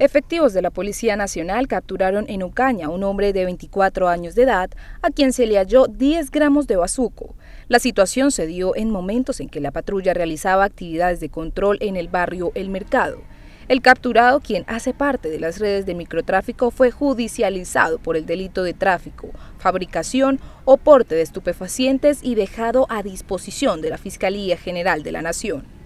Efectivos de la Policía Nacional capturaron en Ucaña a un hombre de 24 años de edad a quien se le halló 10 gramos de bazuco. La situación se dio en momentos en que la patrulla realizaba actividades de control en el barrio El Mercado. El capturado, quien hace parte de las redes de microtráfico, fue judicializado por el delito de tráfico, fabricación o porte de estupefacientes y dejado a disposición de la Fiscalía General de la Nación.